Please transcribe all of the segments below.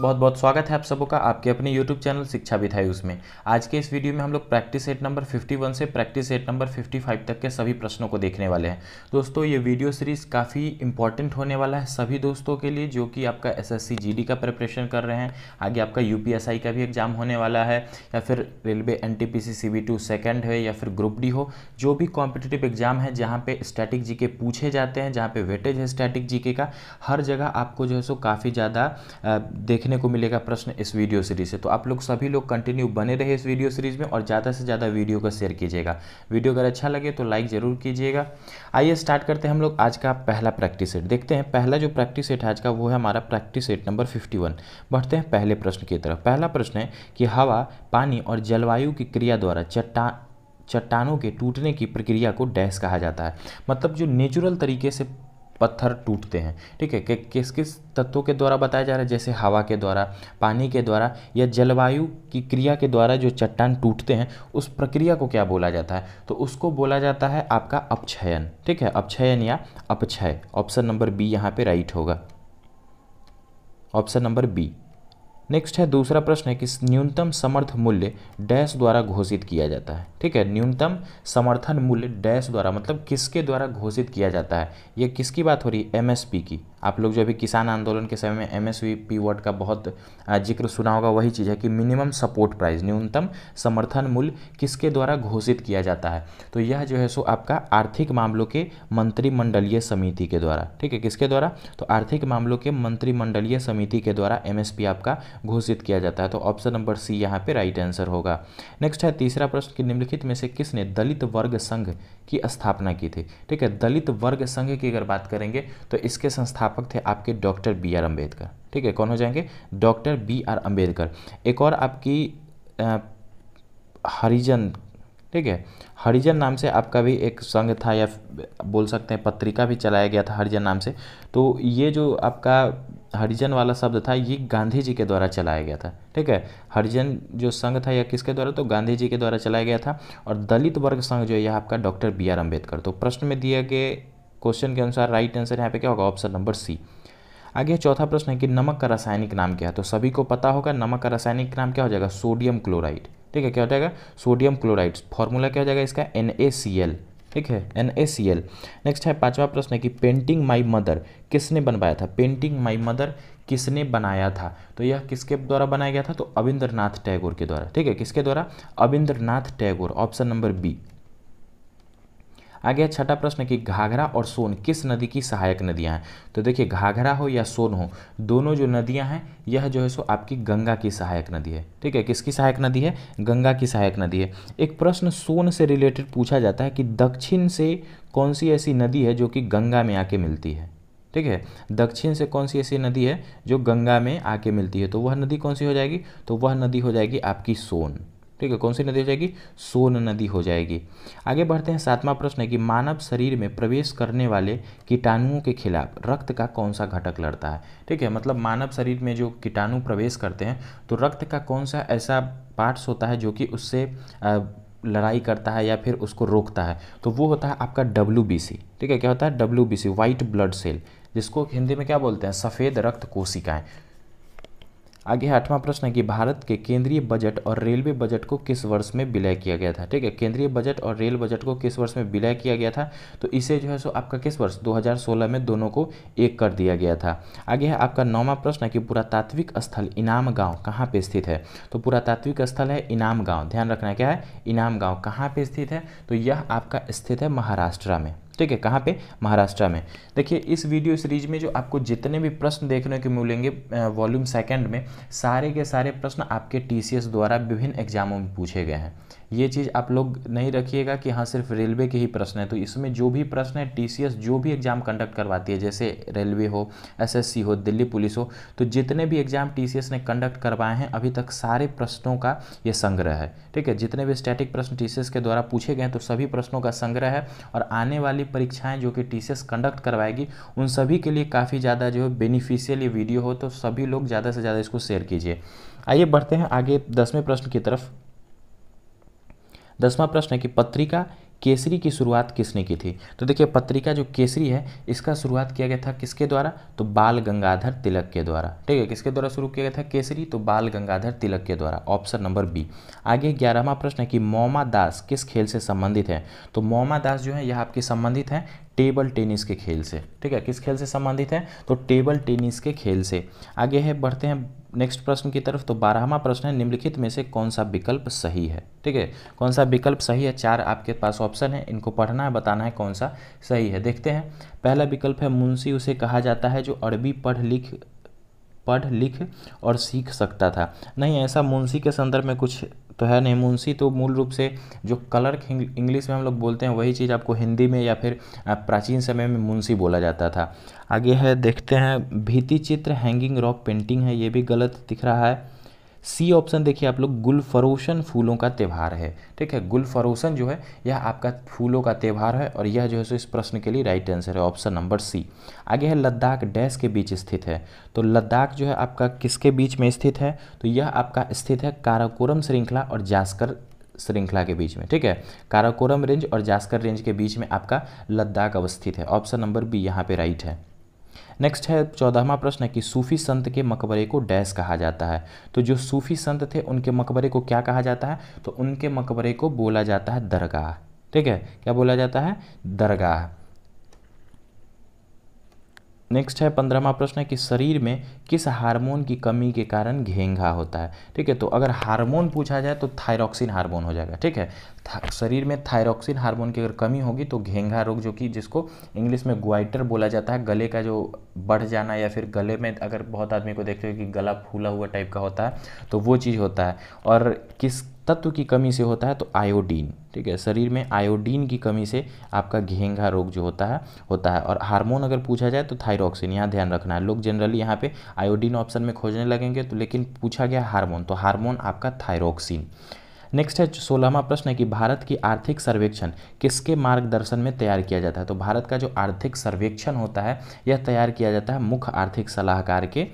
बहुत बहुत स्वागत है आप सबका आपके अपने यूट्यूब चैनल शिक्षा विधाई उसमें आज के इस वीडियो में हम लोग प्रैक्टिस सेट नंबर 51 से प्रैक्टिस सेट नंबर 55 तक के सभी प्रश्नों को देखने वाले हैं दोस्तों ये वीडियो सीरीज काफ़ी इंपॉर्टेंट होने वाला है सभी दोस्तों के लिए जो कि आपका एस एस का प्रिपरेशन कर रहे हैं आगे आपका यू का भी एग्जाम होने वाला है या फिर railway N T P second है या फिर ग्रुप डी हो जो भी कॉम्पिटेटिव एग्जाम है जहाँ पर स्टैटिक जी पूछे जाते हैं जहाँ पर वेटेज है स्टैटिक जी का हर जगह आपको जो है सो काफ़ी ज़्यादा देखने देखने को मिलेगा प्रश्न इस वीडियो सीरीज से तो आप लोग सभी लोग कंटिन्यू बने रहे इस वीडियो सीरीज में और ज़्यादा से ज़्यादा वीडियो का शेयर कीजिएगा वीडियो अगर अच्छा लगे तो लाइक ज़रूर कीजिएगा आइए स्टार्ट करते हैं हम लोग आज का पहला प्रैक्टिस सेट देखते हैं पहला जो प्रैक्टिस सेट आज का वो है हमारा प्रैक्टिस सेट नंबर फिफ्टी बढ़ते हैं पहले प्रश्न की तरफ पहला प्रश्न है कि हवा पानी और जलवायु की क्रिया द्वारा चट्टान चट्टानों के टूटने की प्रक्रिया को डैश कहा जाता है मतलब जो नेचुरल तरीके से पत्थर टूटते हैं ठीक है कि किस किस तत्वों के द्वारा बताया जा रहा है जैसे हवा के द्वारा पानी के द्वारा या जलवायु की क्रिया के द्वारा जो चट्टान टूटते हैं उस प्रक्रिया को क्या बोला जाता है तो उसको बोला जाता है आपका अपक्षयन ठीक है अपक्षयन या अपक्षय ऑप्शन नंबर बी यहाँ पे राइट होगा ऑप्शन नंबर बी नेक्स्ट है दूसरा प्रश्न है कि न्यूनतम समर्थ मूल्य डैश द्वारा घोषित किया जाता है ठीक है न्यूनतम समर्थन मूल्य डैश द्वारा मतलब किसके द्वारा घोषित किया जाता है ये किसकी बात हो रही है एमएसपी की आप लोग जो अभी किसान आंदोलन के समय में एम एस पी वर्ड का बहुत जिक्र सुना होगा वही चीज़ है कि मिनिमम सपोर्ट प्राइस न्यूनतम समर्थन मूल्य किसके द्वारा घोषित किया जाता है तो यह जो है सो आपका आर्थिक मामलों के मंत्रिमंडलीय समिति के द्वारा ठीक है किसके द्वारा तो आर्थिक मामलों के मंत्रिमंडलीय समिति के द्वारा एम आपका घोषित किया जाता है तो ऑप्शन नंबर सी यहाँ पर राइट आंसर होगा नेक्स्ट है तीसरा प्रश्न कि निम्नलिखित में से किसने दलित वर्ग संघ की स्थापना की थी ठीक है दलित वर्ग संघ की अगर बात करेंगे तो इसके संस्थापक संस्थापक थे आपके डॉक्टर बी आर अम्बेडकर ठीक है कौन हो जाएंगे डॉक्टर बी आर अम्बेडकर एक और आपकी हरिजन ठीक है हरिजन नाम से आपका भी एक संघ था या बोल सकते हैं पत्रिका भी चलाया गया था हरिजन नाम से तो ये जो आपका हरिजन वाला शब्द था ये गांधी जी के द्वारा चलाया गया था ठीक है हरिजन जो संघ था या किसके द्वारा तो गांधी जी के द्वारा चलाया गया था और दलित वर्ग संघ जो है यह आपका डॉक्टर बी आर अम्बेडकर तो प्रश्न में दिए गए क्वेश्चन के अनुसार राइट आंसर यहाँ पे क्या होगा ऑप्शन नंबर सी आगे चौथा प्रश्न है कि नमक का रासायनिक नाम क्या है तो सभी को पता होगा नमक का रासायनिक नाम क्या हो जाएगा सोडियम क्लोराइड ठीक है क्या हो जाएगा सोडियम क्लोराइड फॉर्मूला क्या हो जाएगा इसका एन ठीक है N A C L next है पांचवा प्रश्न है कि पेंटिंग माई मदर किसने बनवाया था पेंटिंग माई मदर किसने बनाया था तो यह किसके द्वारा बनाया गया था तो अविंद्रनाथ टैगोर के द्वारा ठीक है किसके द्वारा Rabindranath Tagore option number B आगे छठा प्रश्न कि घाघरा और सोन किस नदी की सहायक नदियाँ हैं तो देखिए घाघरा हो या सोन हो दोनों जो नदियाँ हैं यह जो है सो आपकी गंगा की सहायक नदी है ठीक है किसकी सहायक नदी है गंगा की सहायक नदी है एक प्रश्न सोन से रिलेटेड पूछा जाता है कि दक्षिण से कौन सी ऐसी नदी है जो कि गंगा में आके मिलती है ठीक है दक्षिण से कौन सी ऐसी नदी है जो गंगा में आके मिलती है तो वह नदी कौन सी हो जाएगी तो वह नदी हो जाएगी आपकी सोन ठीक है कौन सी नदी हो जाएगी सोन नदी हो जाएगी आगे बढ़ते हैं सातवां प्रश्न है कि मानव शरीर में प्रवेश करने वाले कीटाणुओं के खिलाफ रक्त का कौन सा घटक लड़ता है ठीक है मतलब मानव शरीर में जो कीटाणु प्रवेश करते हैं तो रक्त का कौन सा ऐसा पार्ट्स होता है जो कि उससे लड़ाई करता है या फिर उसको रोकता है तो वो होता है आपका डब्ल्यू ठीक है क्या होता है डब्ल्यू व्हाइट ब्लड सेल जिसको हिंदी में क्या बोलते हैं सफ़ेद रक्त कोशिकाएँ आगे आठवां प्रश्न है कि भारत के केंद्रीय बजट और रेलवे बजट को किस वर्ष में विलय किया गया था ठीक है केंद्रीय बजट और रेल बजट को किस वर्ष में विलय किया गया था तो इसे जो है सो आपका किस वर्ष 2016 में दोनों को एक कर दिया गया था आगे है आपका नौवां प्रश्न है कि पुरातात्विक स्थल इनाम गाँव कहाँ पर स्थित है तो पुरातात्विक स्थल है इनाम गाँव ध्यान रखना क्या है इनाम गाँव कहाँ पर स्थित है तो यह आपका स्थित है महाराष्ट्र में ठीक है कहाँ पे महाराष्ट्र में देखिए इस वीडियो सीरीज में जो आपको जितने भी प्रश्न देखने को मिलेंगे वॉल्यूम सेकेंड में सारे के सारे प्रश्न आपके टीसीएस द्वारा विभिन्न एग्जामों में पूछे गए हैं ये चीज़ आप लोग नहीं रखिएगा कि हाँ सिर्फ रेलवे के ही प्रश्न है तो इसमें जो भी प्रश्न है टी जो भी एग्ज़ाम कंडक्ट करवाती है जैसे रेलवे हो एस हो दिल्ली पुलिस हो तो जितने भी एग्ज़ाम टी ने कंडक्ट करवाए हैं अभी तक सारे प्रश्नों का ये संग्रह है ठीक है जितने भी स्टैटिक प्रश्न टी के द्वारा पूछे गए तो सभी प्रश्नों का संग्रह है और आने वाली परीक्षाएँ जो कि टी कंडक्ट करवाएगी उन सभी के लिए काफ़ी ज़्यादा जो है बेनिफिशियल ये वीडियो हो तो सभी लोग ज़्यादा से ज़्यादा इसको शेयर कीजिए आइए बढ़ते हैं आगे दसवें प्रश्न की तरफ दसवां प्रश्न है कि पत्रिका केसरी की शुरुआत किसने की थी तो देखिए पत्रिका जो केसरी है इसका शुरुआत किया गया था किसके द्वारा तो बाल गंगाधर तिलक के द्वारा ठीक है किसके द्वारा शुरू किया गया था केसरी तो बाल गंगाधर तिलक के द्वारा ऑप्शन नंबर बी आगे ग्यारहवा प्रश्न है कि मोमा दास किस खेल से संबंधित है तो मोमा दास जो है यह आपके संबंधित है टेबल टेनिस के खेल से ठीक है किस खेल से संबंधित है तो टेबल टेनिस के खेल से आगे है बढ़ते हैं नेक्स्ट प्रश्न की तरफ तो बारहवा प्रश्न है निम्नलिखित में से कौन सा विकल्प सही है ठीक है कौन सा विकल्प सही है चार आपके पास ऑप्शन है इनको पढ़ना है बताना है कौन सा सही है देखते हैं पहला विकल्प है मुंशी उसे कहा जाता है जो अरबी पढ़ लिख पढ़ लिख और सीख सकता था नहीं ऐसा मुंशी के संदर्भ में कुछ तो है नहीं मुंशी तो मूल रूप से जो कलर इंग्लिश में हम लोग बोलते हैं वही चीज़ आपको हिंदी में या फिर प्राचीन समय में मुंशी बोला जाता था आगे है देखते हैं भीति चित्र हैंगिंग रॉक पेंटिंग है ये भी गलत दिख रहा है सी ऑप्शन देखिए आप लोग गुलफरोशन फूलों का त्यौहार है ठीक है गुलफरोशन जो है यह आपका फूलों का त्यौहार है और यह जो है सो इस प्रश्न के लिए राइट आंसर है ऑप्शन नंबर सी आगे है लद्दाख डैश के बीच स्थित है तो लद्दाख जो है आपका किसके बीच में स्थित है तो यह आपका स्थित है काराकोरम श्रृंखला और जास्कर श्रृंखला के बीच में ठीक है काराकोरम रेंज और जास्कर रेंज के बीच में आपका लद्दाख अवस्थित है ऑप्शन नंबर बी यहाँ पे राइट है नेक्स्ट है चौदहवा प्रश्न कि सूफी संत के मकबरे को डैश कहा जाता है तो जो सूफी संत थे उनके मकबरे को क्या कहा जाता है तो उनके मकबरे को बोला जाता है दरगाह ठीक है क्या बोला जाता है दरगाह नेक्स्ट है पंद्रहवा प्रश्न है कि शरीर में किस हार्मोन की कमी के कारण घेंघा होता है ठीक है तो अगर हार्मोन पूछा जाए तो थायरॉक्सिन हार्मोन हो जाएगा ठीक है शरीर में थायरॉक्सिन हार्मोन की अगर कमी होगी तो घेंघा रोग जो कि जिसको इंग्लिश में ग्वाइटर बोला जाता है गले का जो बढ़ जाना या फिर गले में अगर बहुत आदमी को देखते हो कि गला फूला हुआ टाइप का होता है तो वो चीज़ होता है और किस तत्व की कमी से होता है तो आयोडीन ठीक है शरीर में आयोडीन की कमी से आपका घेंघा रोग जो होता है होता है और हार्मोन अगर पूछा जाए तो थायरोक्सिन यहाँ ध्यान रखना है लोग जनरली यहाँ पे आयोडीन ऑप्शन में खोजने लगेंगे तो लेकिन पूछा गया हार्मोन तो हार्मोन आपका थायरोक्सिन नेक्स्ट है सोलहवा प्रश्न है कि भारत की आर्थिक सर्वेक्षण किसके मार्गदर्शन में तैयार किया जाता है तो भारत का जो आर्थिक सर्वेक्षण होता है यह तैयार किया जाता है मुख्य आर्थिक सलाहकार के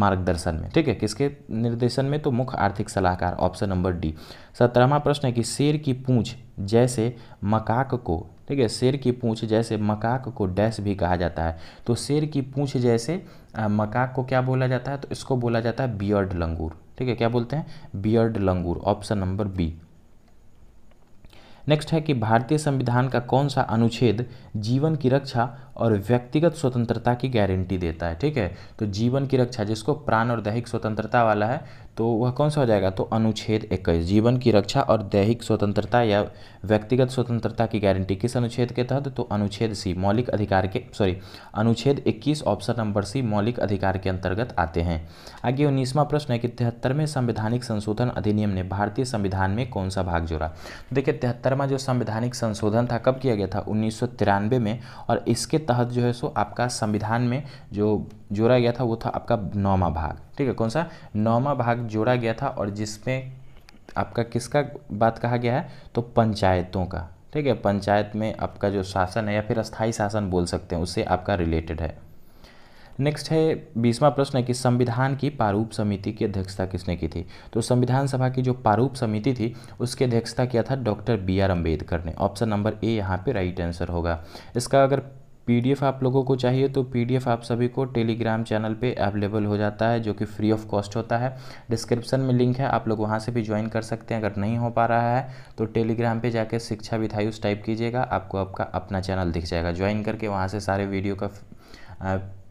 मार्गदर्शन में ठीक है किसके निर्देशन में तो मुख्य आर्थिक सलाहकार ऑप्शन नंबर डी सत्रहवा प्रश्न है कि शेर की पूँछ जैसे मकाक को ठीक है शेर की पूँछ जैसे मकाक को डैश भी कहा जाता है तो शेर की पूँछ जैसे मकाक को क्या बोला जाता है तो इसको बोला जाता है बियर्ड लंगूर ठीक है क्या बोलते हैं beard langur option number B next है कि भारतीय संविधान का कौन सा अनुच्छेद जीवन की रक्षा और व्यक्तिगत स्वतंत्रता की गारंटी देता है ठीक है तो जीवन की रक्षा जिसको प्राण और दैहिक स्वतंत्रता वाला है तो वह कौन सा हो जाएगा तो अनुच्छेद इक्कीस जीवन की रक्षा और दैहिक स्वतंत्रता या व्यक्तिगत स्वतंत्रता की गारंटी किस अनुच्छेद के तहत तो अनुच्छेद सी मौलिक अधिकार के सॉरी अनुच्छेद 21 ऑप्शन नंबर सी मौलिक अधिकार के अंतर्गत आते हैं आगे उन्नीसवां प्रश्न है कि तिहत्तरवें संवैधानिक संशोधन अधिनियम ने भारतीय संविधान में कौन सा भाग जोड़ा तो देखिए तिहत्तरवा जो संवैधानिक संशोधन था कब किया गया था उन्नीस में और इसके तहत जो है सो आपका संविधान में जो जोड़ा गया था वो था आपका नौमा भाग ठीक है कौन सा नौमा भाग जोड़ा गया था और जिसमें आपका किसका बात कहा गया है तो पंचायतों का ठीक है पंचायत में आपका जो शासन है या फिर अस्थाई शासन बोल सकते हैं उससे आपका रिलेटेड है नेक्स्ट है बीसवा प्रश्न है कि संविधान की प्रारूप समिति की अध्यक्षता किसने की थी तो संविधान सभा की जो प्रारूप समिति थी उसकी अध्यक्षता किया था डॉक्टर बी आर अम्बेडकर ने ऑप्शन नंबर ए यहाँ पे राइट आंसर होगा इसका अगर पीडीएफ आप लोगों को चाहिए तो पीडीएफ आप सभी को टेलीग्राम चैनल पे अवेलेबल हो जाता है जो कि फ्री ऑफ कॉस्ट होता है डिस्क्रिप्शन में लिंक है आप लोग वहाँ से भी ज्वाइन कर सकते हैं अगर नहीं हो पा रहा है तो टेलीग्राम पे जाके शिक्षा विधायुष टाइप कीजिएगा आपको आपका अपना चैनल दिख जाएगा ज्वाइन करके वहाँ से सारे वीडियो का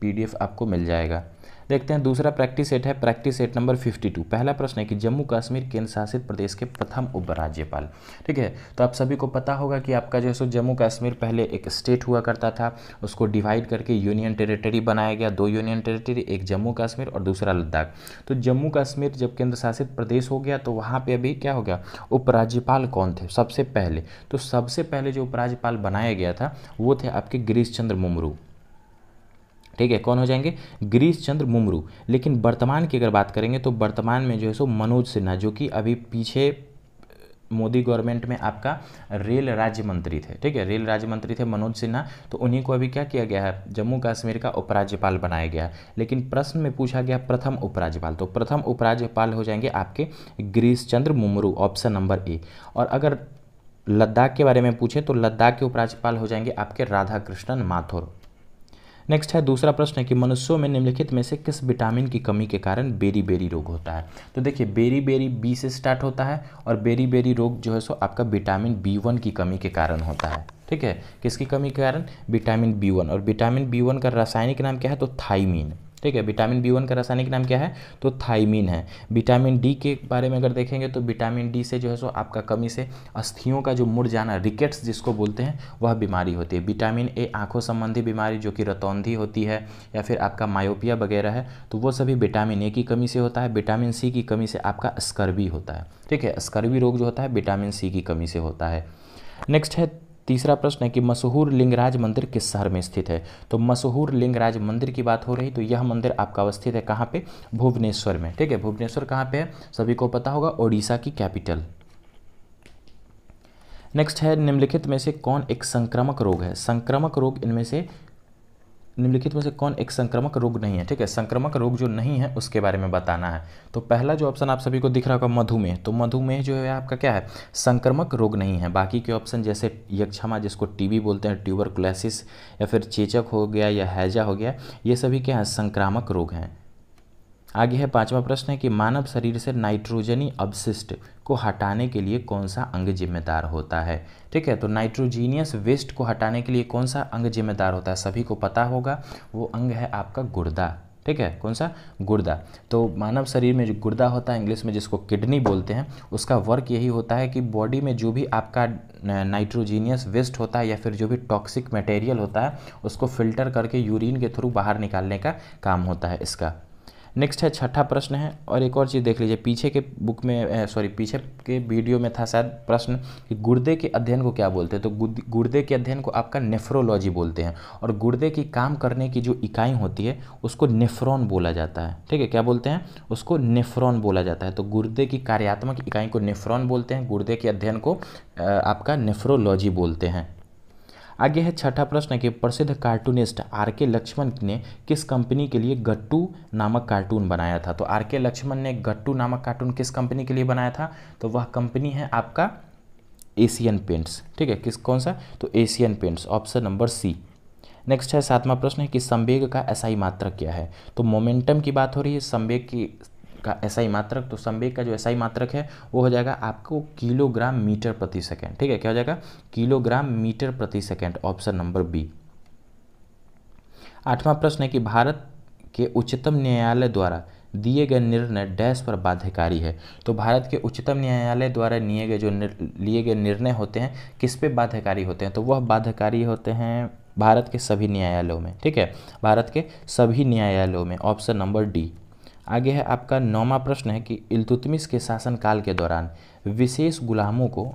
पी आपको मिल जाएगा देखते हैं दूसरा प्रैक्टिस सेट है प्रैक्टिस सेट नंबर 52 पहला प्रश्न है कि जम्मू कश्मीर केंद्र शासित प्रदेश के प्रथम उपराज्यपाल ठीक है तो आप सभी को पता होगा कि आपका जो है सो जम्मू कश्मीर पहले एक स्टेट हुआ करता था उसको डिवाइड करके यूनियन टेरिटरी बनाया गया दो यूनियन टेरिटरी एक जम्मू कश्मीर और दूसरा लद्दाख तो जम्मू कश्मीर जब केंद्र शासित प्रदेश हो गया तो वहाँ पर अभी क्या हो गया उपराज्यपाल कौन थे सबसे पहले तो सबसे पहले जो उपराज्यपाल बनाया गया था वो थे आपके गिरीश चंद्र मुमरू ठीक है कौन हो जाएंगे गिरीश चंद्र मुमरू लेकिन वर्तमान की अगर बात करेंगे तो वर्तमान में जो है सो मनोज सिन्हा जो कि अभी पीछे मोदी गवर्नमेंट में आपका रेल राज्य मंत्री थे ठीक है रेल राज्य मंत्री थे मनोज सिन्हा तो उन्हीं को अभी क्या किया गया है जम्मू कश्मीर का उपराज्यपाल बनाया गया है लेकिन प्रश्न में पूछा गया प्रथम उपराज्यपाल तो प्रथम उपराज्यपाल हो जाएंगे आपके Girish Chandra Murmu option number A और अगर लद्दाख के बारे में पूछें तो लद्दाख के उपराज्यपाल हो जाएंगे आपके राधाकृष्णन माथुर नेक्स्ट है दूसरा प्रश्न है कि मनुष्यों में निम्नलिखित में से किस विटामिन की कमी के कारण बेरी बेरी रोग होता है तो देखिए बेरी बेरी बी से स्टार्ट होता है और बेरी बेरी रोग जो है सो आपका विटामिन बी वन की कमी के कारण होता है ठीक है किसकी कमी के कारण विटामिन बी वन और विटामिन बी वन का रासायनिक नाम क्या है तो थाइमिन ठीक है विटामिन बी वन का रासायनिक नाम क्या है तो थाइमिन है विटामिन डी के बारे में अगर देखेंगे तो विटामिन डी से जो है सो आपका कमी से अस्थियों का जो मुड़ जाना रिकेट्स जिसको बोलते हैं वह बीमारी होती है विटामिन ए आंखों संबंधी बीमारी जो कि रतौंधी होती है या फिर आपका मायोपिया वगैरह है तो वो सभी विटामिन ए की कमी से होता है विटामिन सी की कमी से आपका स्कर्वी होता है ठीक है स्कर्वी रोग जो होता है विटामिन सी की कमी से होता है नेक्स्ट है तीसरा प्रश्न है कि मशहूर लिंगराज मंदिर किस शहर में स्थित है तो मशहूर लिंगराज मंदिर की बात हो रही तो यह मंदिर आपका अवस्थित है कहाँ पे भुवनेश्वर में ठीक है भुवनेश्वर कहाँ पे है सभी को पता होगा ओडिशा की कैपिटल नेक्स्ट है निम्नलिखित में से कौन एक संक्रामक रोग है संक्रामक रोग इनमें से निम्नलिखित में से कौन एक संक्रमक रोग नहीं है ठीक है संक्रमक रोग जो नहीं है उसके बारे में बताना है तो पहला जो ऑप्शन आप सभी को दिख रहा होगा मधुमेह तो मधुमेह जो है आपका क्या है संक्रमक रोग नहीं है बाकी के ऑप्शन जैसे यक्षमा जिसको टीबी बोलते हैं ट्यूबर या फिर चेचक हो गया या हैजा हो गया ये सभी क्या है संक्रामक रोग हैं आगे है पांचवा प्रश्न है कि मानव शरीर से नाइट्रोजनी अवशिष्ट को हटाने के लिए कौन सा अंग जिम्मेदार होता है ठीक है तो नाइट्रोजीनियस वेस्ट को हटाने के लिए कौन सा अंग जिम्मेदार होता है सभी को पता होगा वो अंग है आपका गुर्दा ठीक है कौन सा गुर्दा तो मानव शरीर में जो गुर्दा होता है इंग्लिश में जिसको किडनी बोलते हैं उसका वर्क यही होता है कि बॉडी में जो भी आपका नाइट्रोजीनियस वेस्ट होता है या फिर जो भी टॉक्सिक मटेरियल होता है उसको फिल्टर करके यूरिन के थ्रू बाहर निकालने का काम होता है इसका नेक्स्ट है छठा प्रश्न है और एक और चीज़ देख लीजिए पीछे के बुक में सॉरी पीछे के वीडियो में था शायद प्रश्न कि गुर्दे के अध्ययन को क्या बोलते हैं तो गुर्दे के अध्ययन को आपका नेफ्रोलॉजी बोलते हैं और गुर्दे की काम करने की जो इकाई होती है उसको नेफ्रॉन बोला जाता है ठीक है क्या बोलते हैं उसको नेफ्रॉन बोला जाता है तो गुर्दे की कार्यात्मक इकाई को नेफ्रॉन बोलते हैं गुर्दे के अध्ययन को आपका नेफ्रोलॉजी बोलते हैं आगे है छठा प्रश्न कि प्रसिद्ध कार्टूनिस्ट आर के लक्ष्मण ने किस कंपनी के लिए गट्टू नामक कार्टून बनाया था तो आर के लक्ष्मण ने गट्टू नामक कार्टून किस कंपनी के लिए बनाया था तो वह कंपनी है आपका एशियन पेंट्स ठीक है किस कौन सा तो Asian Paints option number C next है सातवां प्रश्न है कि संवेग का एसआई मात्रक क्या है तो मोमेंटम की बात हो रही है संवेग की का एस मात्रक तो संवेग का जो एस मात्रक है वो हो जाएगा आपको किलोग्राम मीटर प्रति सेकेंड ठीक है क्या हो जाएगा किलोग्राम मीटर प्रति सेकेंड ऑप्शन नंबर बी आठवां प्रश्न है कि भारत के उच्चतम न्यायालय द्वारा दिए गए निर्णय डैश पर बाध्यकारी है तो भारत के उच्चतम न्यायालय द्वारा लिए गए जो लिए गए निर्णय होते हैं किस पे बाध्यकारी होते हैं तो वह बाध्यकारी होते हैं भारत के सभी न्यायालयों में ठीक है भारत के सभी न्यायालयों में ऑप्शन नंबर डी आगे है आपका नौवा प्रश्न है कि इल्तुतमिस के शासनकाल के दौरान विशेष गुलामों को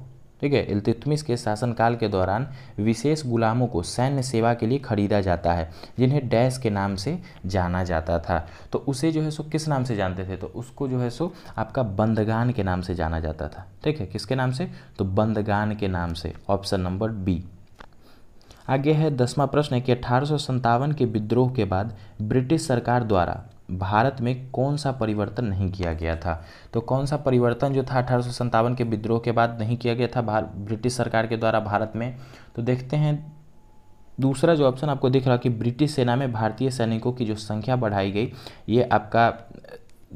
ठीक है इल्तुतमिस के शासनकाल के दौरान विशेष गुलामों को सैन्य सेवा के लिए खरीदा जाता है जिन्हें डैश के नाम से जाना जाता था तो उसे जो है सो किस नाम से जानते थे तो उसको जो है सो आपका बंदगान के नाम से जाना जाता था ठीक है किसके नाम से तो बंदगान के नाम से ऑप्शन नंबर बी आगे है दसवां प्रश्न है कि अठारह के विद्रोह के बाद ब्रिटिश सरकार द्वारा भारत में कौन सा परिवर्तन नहीं किया गया था तो कौन सा परिवर्तन जो था अठारह के विद्रोह के बाद नहीं किया गया था ब्रिटिश सरकार के द्वारा भारत में तो देखते हैं दूसरा जो ऑप्शन आपको दिख रहा कि ब्रिटिश सेना में भारतीय सैनिकों की जो संख्या बढ़ाई गई ये आपका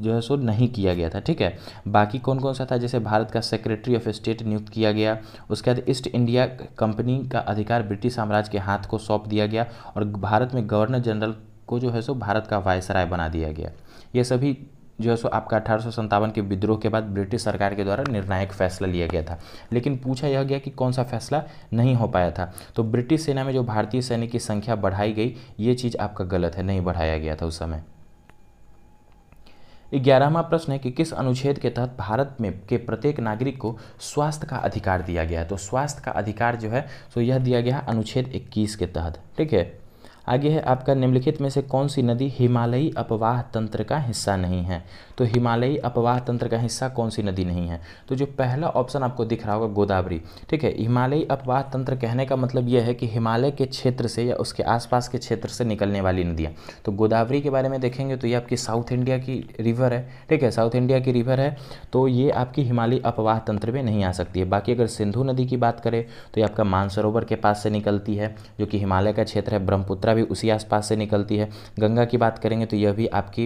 जो है सो नहीं किया गया था ठीक है बाकी कौन कौन सा था जैसे भारत का सेक्रेटरी ऑफ स्टेट नियुक्त किया गया उसके बाद ईस्ट इंडिया कंपनी का अधिकार ब्रिटिश साम्राज्य के हाथ को सौंप दिया गया और भारत में गवर्नर जनरल को जो है सो भारत का वायसराय बना दिया गया ये सभी जो है सो आपका अठारह के विद्रोह के बाद ब्रिटिश सरकार के द्वारा निर्णायक फैसला लिया गया था लेकिन पूछा यह गया कि कौन सा फैसला नहीं हो पाया था तो ब्रिटिश सेना में जो भारतीय सैनिक की संख्या बढ़ाई गई ये चीज़ आपका गलत है नहीं बढ़ाया गया था उस समय ग्यारहवा प्रश्न है कि किस अनुच्छेद के तहत भारत में के प्रत्येक नागरिक को स्वास्थ्य का अधिकार दिया गया है तो स्वास्थ्य का अधिकार जो है सो यह दिया गया अनुच्छेद 21 के तहत ठीक है आगे है आपका निम्नलिखित में से कौन सी नदी हिमालयी अपवाह तंत्र का हिस्सा नहीं है तो हिमालयी अपवाह तंत्र का हिस्सा कौन सी नदी नहीं है तो जो पहला ऑप्शन आपको दिख रहा होगा गोदावरी ठीक है हिमालयी अपवाह तंत्र कहने का मतलब यह है कि हिमालय के क्षेत्र से या उसके आसपास के क्षेत्र से निकलने वाली नदियाँ तो गोदावरी के बारे में देखेंगे तो ये आपकी साउथ इंडिया की रिवर है ठीक है साउथ इंडिया की रिवर है तो ये आपकी हिमालयी अपवाह तंत्र में नहीं आ सकती है बाकी अगर सिंधु नदी की बात करें तो ये आपका मानसरोवर के पास से निकलती है जो कि हिमालय का क्षेत्र है ब्रह्मपुत्रा भी उसी आसपास से निकलती है गंगा की बात करेंगे तो यह भी आपकी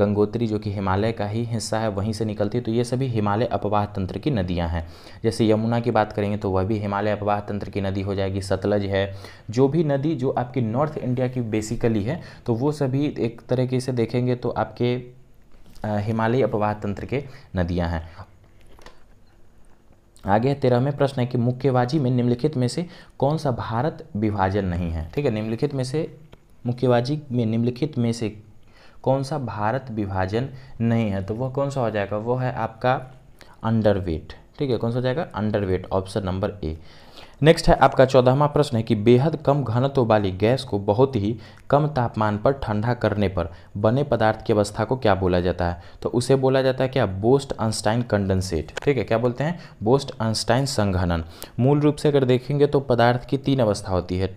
गंगोत्री जो कि हिमालय का ही हिस्सा है वहीं से निकलती है तो ये सभी हिमालय अपवाह तंत्र की नदियाँ हैं जैसे यमुना की बात करेंगे तो वह भी हिमालय अपवाह तंत्र की नदी हो जाएगी सतलज है जो भी नदी जो आपकी नॉर्थ इंडिया की बेसिकली है तो वो सभी एक तरीके से देखेंगे तो आपके हिमालयी अपवाह तंत्र के नदियां हैं आगे तेरहवें प्रश्न है कि मुक्केबाजी में निम्नलिखित में से कौन सा भारत विभाजन नहीं है ठीक है निम्नलिखित में से मुक्केबाजी में निम्नलिखित में से कौन सा भारत विभाजन नहीं है तो वह कौन सा हो जाएगा वो है आपका अंडरवेट ठीक है कौन सा जाएगा underweight option number A next है आपका चौदहवा प्रश्न है कि बेहद कम घनत्व वाली गैस को बहुत ही कम तापमान पर ठंडा करने पर बने पदार्थ की अवस्था को क्या बोला जाता है तो उसे बोला जाता है क्या बोस्ट अनस्टाइन कंडेंसेट ठीक है क्या बोलते हैं बोस्ट अनस्टाइन संघनन मूल रूप से अगर देखेंगे तो पदार्थ की तीन अवस्था होती है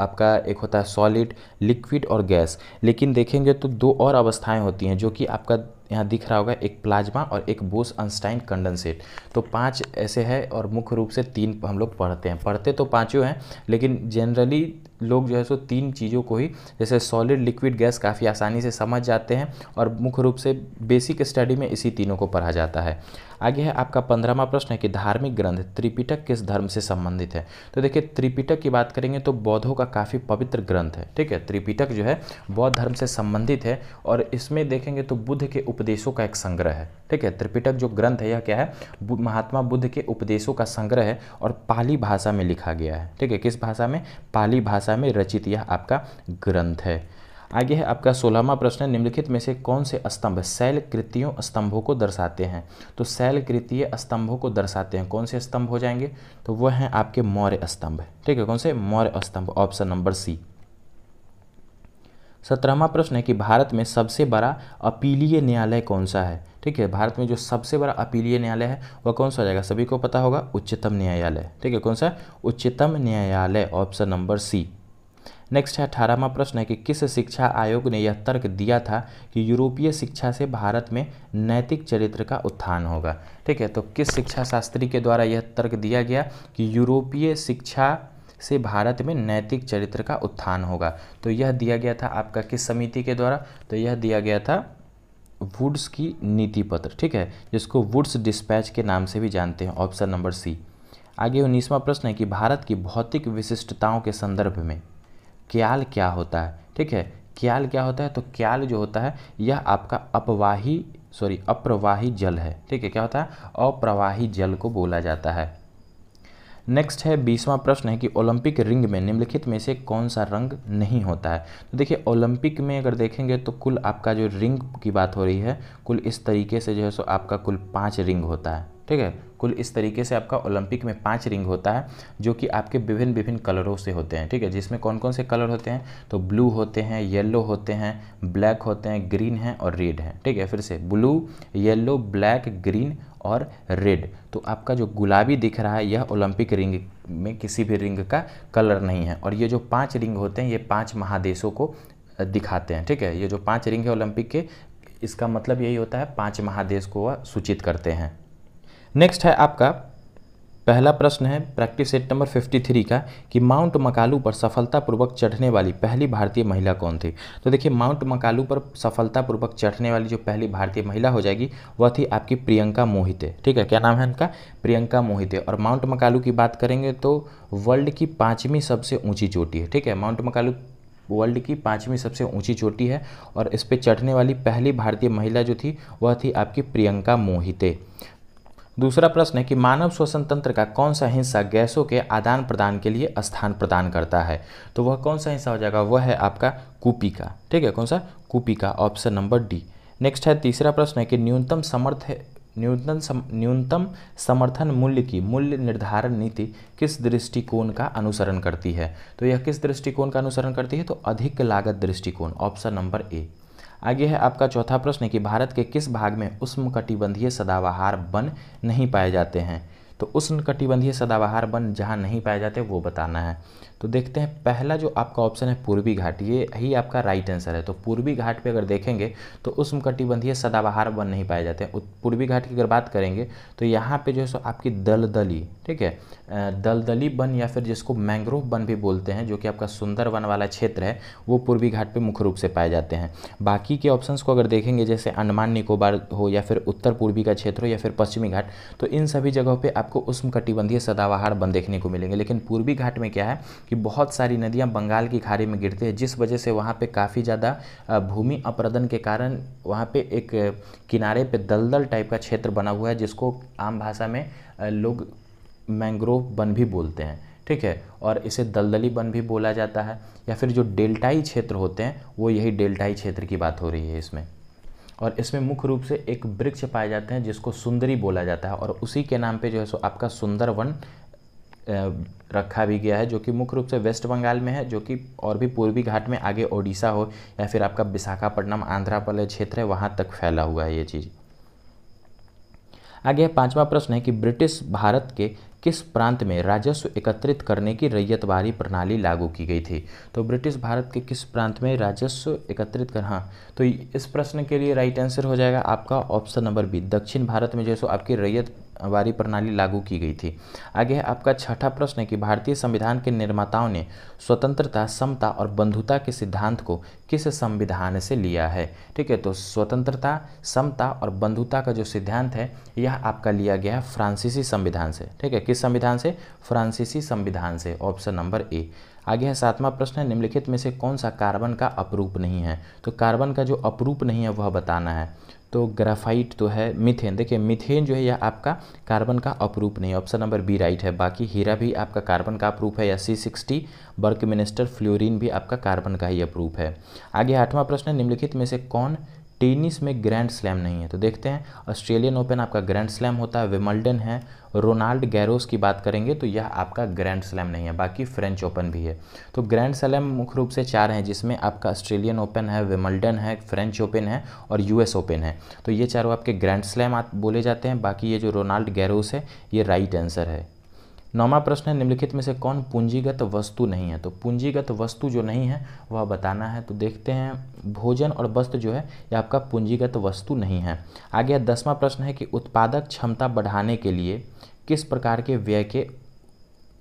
आपका एक होता है सॉलिड लिक्विड और गैस लेकिन देखेंगे तो दो और अवस्थाएं होती हैं जो कि आपका यहाँ दिख रहा होगा एक प्लाज्मा और एक बोस अनस्टाइन कंडेंसेट तो पांच ऐसे है और मुख्य रूप से तीन हम लोग पढ़ते हैं पढ़ते तो पांचों हैं लेकिन जनरली लोग जो है सो तीन चीज़ों को ही जैसे सॉलिड लिक्विड गैस काफ़ी आसानी से समझ जाते हैं और मुख्य रूप से बेसिक स्टडी में इसी तीनों को पढ़ा जाता है आगे है आपका पंद्रहवा प्रश्न है कि धार्मिक ग्रंथ त्रिपिटक किस धर्म से संबंधित है तो देखिए त्रिपिटक की बात करेंगे तो बौद्धों का काफ़ी पवित्र ग्रंथ है ठीक है त्रिपिटक जो है बौद्ध धर्म से संबंधित है और इसमें देखेंगे तो बुद्ध के उप उपदेशों का एक संग्रह है ठीक है त्रिपिटक जो ग्रंथ है यह क्या है महात्मा बुद्ध के उपदेशों का संग्रह है और पाली भाषा में लिखा गया है ठीक है किस भाषा में पाली भाषा में रचित यह आपका ग्रंथ है आगे है आपका सोलहवा प्रश्न निम्नलिखित में से कौन से स्तंभ शैल कृतियों स्तंभों को दर्शाते हैं तो शैल कृतीय स्तंभों को दर्शाते हैं कौन से स्तंभ हो जाएंगे तो वह हैं आपके मौर्य स्तंभ ठीक है कौन से मौर्य स्तंभ ऑप्शन नंबर सी सत्रहवा प्रश्न है कि भारत में सबसे बड़ा अपीलीय न्यायालय कौन सा है ठीक है भारत में जो सबसे बड़ा अपीलीय न्यायालय है वह कौन सा हो जाएगा सभी को पता होगा उच्चतम न्यायालय ठीक है कौन सा उच्चतम न्यायालय ऑप्शन नंबर सी नेक्स्ट है अठारहवा प्रश्न है कि किस शिक्षा आयोग ने यह तर्क दिया था कि यूरोपीय शिक्षा से भारत में नैतिक चरित्र का उत्थान होगा ठीक है तो किस शिक्षा शास्त्री के द्वारा यह तर्क दिया गया कि यूरोपीय शिक्षा से भारत में नैतिक चरित्र का उत्थान होगा तो यह दिया गया था आपका किस समिति के द्वारा तो यह दिया गया था वुड्स की नीति पत्र ठीक है जिसको वुड्स डिस्पैच के नाम से भी जानते हैं ऑप्शन नंबर सी आगे उन्नीसवां प्रश्न है कि भारत की भौतिक विशिष्टताओं के संदर्भ में क्याल क्या होता है ठीक है क्याल क्या होता है तो क्याल जो होता है यह आपका अपवाही सॉरी अप्रवाही जल है ठीक है क्या होता है अप्रवाही जल को बोला जाता है नेक्स्ट है बीसवां प्रश्न है कि ओलंपिक रिंग में निम्नलिखित में से कौन सा रंग नहीं होता है तो देखिए ओलंपिक में अगर देखेंगे तो कुल आपका जो रिंग की बात हो रही है कुल इस तरीके से जो है सो आपका कुल पाँच रिंग होता है ठीक है कुल इस तरीके से आपका ओलंपिक में पांच रिंग होता है जो कि आपके विभिन्न विभिन्न कलरों से होते हैं ठीक है जिसमें कौन कौन से कलर होते हैं तो ब्लू होते हैं येलो होते हैं ब्लैक होते हैं ग्रीन है और रेड हैं ठीक है फिर से ब्लू येलो ब्लैक ग्रीन और रेड तो आपका जो गुलाबी दिख रहा है यह ओलंपिक रिंग में किसी भी रिंग का कलर नहीं है और ये जो पाँच रिंग होते हैं ये पाँच महादेशों को दिखाते हैं ठीक है ये जो पाँच रिंग है ओलंपिक के इसका मतलब यही होता है पाँच महादेश को वह सूचित करते हैं नेक्स्ट है आपका पहला प्रश्न है प्रैक्टिस सेट नंबर 53 का कि माउंट मकालू पर सफलतापूर्वक चढ़ने वाली पहली भारतीय महिला कौन थी तो देखिए माउंट मकालू पर सफलतापूर्वक चढ़ने वाली जो पहली भारतीय महिला हो जाएगी वह थी आपकी प्रियंका मोहिते ठीक है क्या नाम है उनका प्रियंका मोहिते और माउंट मकालू की बात करेंगे तो वर्ल्ड की पाँचवीं सबसे ऊँची चोटी है ठीक है माउंट मकालू वर्ल्ड की पाँचवीं सबसे ऊँची चोटी है और इस पर चढ़ने वाली पहली भारतीय महिला जो थी वह थी आपकी प्रियंका मोहिते दूसरा प्रश्न है कि मानव श्वसन तंत्र का कौन सा हिस्सा गैसों के आदान प्रदान के लिए स्थान प्रदान करता है तो वह कौन सा हिस्सा हो जाएगा वह है आपका का ठीक है कौन सा का ऑप्शन नंबर डी नेक्स्ट है तीसरा प्रश्न है कि न्यूनतम समर्थ न्यूनतम सम, न्यूनतम समर्थन मूल्य की मूल्य निर्धारण नीति किस दृष्टिकोण का अनुसरण करती है तो यह किस दृष्टिकोण का अनुसरण करती है तो अधिक लागत दृष्टिकोण ऑप्शन नंबर ए आगे है आपका चौथा प्रश्न कि भारत के किस भाग में उष्णकटिबंधीय सदाबहार वन नहीं पाए जाते हैं तो उष्णकटिबंधीय सदाबहार वन जहाँ नहीं पाए जाते वो बताना है तो देखते हैं पहला जो आपका ऑप्शन है पूर्वी घाट ये ही आपका राइट आंसर है तो पूर्वी घाट पे अगर देखेंगे तो कटिबंधीय सदाबहार वन नहीं पाए जाते हैं पूर्वी घाट की अगर बात करेंगे तो यहाँ पे जो है सो आपकी दलदली ठीक है दलदली वन या फिर जिसको मैंग्रोव वन भी बोलते हैं जो कि आपका सुंदर वन वाला क्षेत्र है वो पूर्वी घाट पर मुख्य रूप से पाए जाते हैं बाकी के ऑप्शंस को अगर देखेंगे जैसे अंडमान निकोबार हो या फिर उत्तर पूर्वी का क्षेत्र हो या फिर पश्चिमी घाट तो इन सभी जगहों पर आपको कटिबंधीय सदाबहार वन देखने को मिलेंगे लेकिन पूर्वी घाट में क्या है कि बहुत सारी नदियाँ बंगाल की खाड़ी में गिरती है जिस वजह से वहाँ पर काफ़ी ज़्यादा भूमि अपरदन के कारण वहाँ पर एक किनारे पर दलदल टाइप का क्षेत्र बना हुआ है जिसको आम भाषा में लोग मैंग्रोव वन भी बोलते हैं ठीक है और इसे दलदली वन भी बोला जाता है या फिर जो डेल्टाई क्षेत्र होते हैं वो यही डेल्टाई क्षेत्र की बात हो रही है इसमें और इसमें मुख्य रूप से एक वृक्ष पाए जाते हैं जिसको सुंदरी बोला जाता है और उसी के नाम पे जो है सो आपका सुंदर वन रखा भी गया है जो कि मुख्य रूप से वेस्ट बंगाल में है जो कि और भी पूर्वी घाट में आगे ओडिशा हो या फिर आपका विशाखापट्टनम आंध्रा प्रदेश क्षेत्र है वहाँ तक फैला हुआ है ये चीज़ आगे पांचवा प्रश्न है कि ब्रिटिश भारत के किस प्रांत में राजस्व एकत्रित करने की बारी प्रणाली लागू की गई थी तो ब्रिटिश भारत के किस प्रांत में राजस्व एकत्रित कर हाँ तो इस प्रश्न के लिए राइट आंसर हो जाएगा आपका ऑप्शन नंबर बी दक्षिण भारत में जैसे आपकी रैयत वारी प्रणाली लागू की गई थी आगे आपका छठा प्रश्न है कि भारतीय संविधान के निर्माताओं ने स्वतंत्रता समता और बंधुता के सिद्धांत को किस संविधान से लिया है ठीक है तो स्वतंत्रता समता और बंधुता का जो सिद्धांत है यह आपका लिया गया है फ्रांसीसी संविधान से ठीक है किस संविधान से फ्रांसीसी संविधान से ऑप्शन नंबर ए आगे है सातवां प्रश्न है निम्नलिखित में से कौन सा कार्बन का अपरूप नहीं है तो कार्बन का जो अपरूप नहीं है वह बताना है तो ग्राफाइट तो है मिथेन देखिए मिथेन जो है यह आपका कार्बन का अपरूप नहीं ऑप्शन नंबर बी राइट है बाकी हीरा भी आपका कार्बन का अपरूप है या C sixty buckminsterfullerene भी आपका कार्बन का ही अपरूप है आगे आठवां प्रश्न निम्नलिखित में से कौन टेनिस में ग्रैंड स्लैम नहीं है तो देखते हैं ऑस्ट्रेलियन ओपन आपका ग्रैंड स्लैम होता है विमल्डन है रोनाल्ड गैरोस की बात करेंगे तो यह आपका ग्रैंड स्लैम नहीं है बाकी फ्रेंच ओपन भी है तो ग्रैंड स्लैम मुख्य रूप से चार हैं जिसमें आपका ऑस्ट्रेलियन ओपन है विमल्डन है फ्रेंच ओपन है और यूएस ओपन है तो ये चारों आपके ग्रैंड स्लैम बोले जाते हैं बाकी ये जो रोनाल्ड गैरोस है ये राइट आंसर है नौवा प्रश्न है निम्नलिखित में से कौन पूंजीगत वस्तु नहीं है तो पूंजीगत वस्तु जो नहीं है वह बताना है तो देखते हैं भोजन और वस्त्र जो है यह आपका पूंजीगत वस्तु नहीं है आगे दसवां प्रश्न है कि उत्पादक क्षमता बढ़ाने के लिए किस प्रकार के व्यय के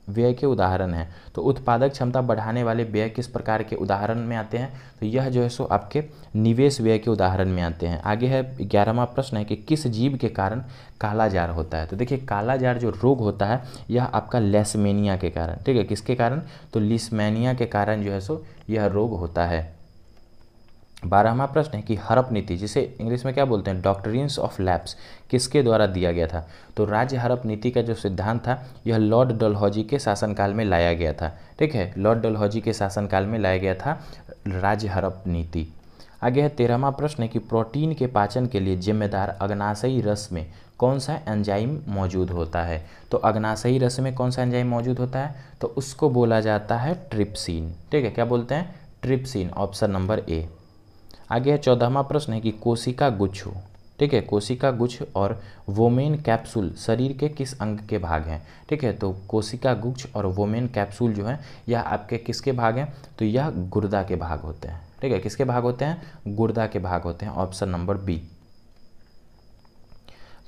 व्यय के उदाहरण हैं तो उत्पादक क्षमता बढ़ाने वाले व्यय किस प्रकार के उदाहरण में आते हैं तो यह जो है सो आपके निवेश व्यय के उदाहरण में आते हैं आगे है ग्यारहवा प्रश्न है कि किस जीव के कारण कालाजार होता है तो देखिए कालाजार जो रोग होता है यह आपका लेसमेनिया के कारण ठीक है किसके कारण तो लिसमेनिया के कारण जो है सो यह रोग होता है बारहवा प्रश्न है कि हरप नीति जिसे इंग्लिश में क्या बोलते हैं डॉक्टरिन्स ऑफ लैब्स किसके द्वारा दिया गया था तो राज्य हरप नीति का जो सिद्धांत था यह लॉर्ड डलहौजी के शासनकाल में लाया गया था ठीक है लॉर्ड डलहौजी के शासनकाल में लाया गया था राज्य हड़प नीति आगे है तेरहवा प्रश्न है कि प्रोटीन के पाचन के लिए जिम्मेदार अग्नाशयी रस में कौन सा एंजाइम मौजूद होता है तो अग्नाशयी रस में कौन सा एंजाइम मौजूद होता है तो उसको बोला जाता है ट्रिप्सिन ठीक है क्या बोलते हैं ट्रिप्सिन ऑप्शन नंबर ए आगे है चौदहवा प्रश्न है कि कोशिका गुच्छ ठीक है कोशिका गुच्छ और वोमेन कैप्सूल शरीर के किस अंग के भाग हैं ठीक है तो कोशिका गुच्छ और वोमेन कैप्सूल जो है यह आपके किसके भाग हैं तो यह गुर्दा के भाग होते हैं ठीक है किसके भाग होते हैं गुर्दा के भाग होते हैं ऑप्शन नंबर बी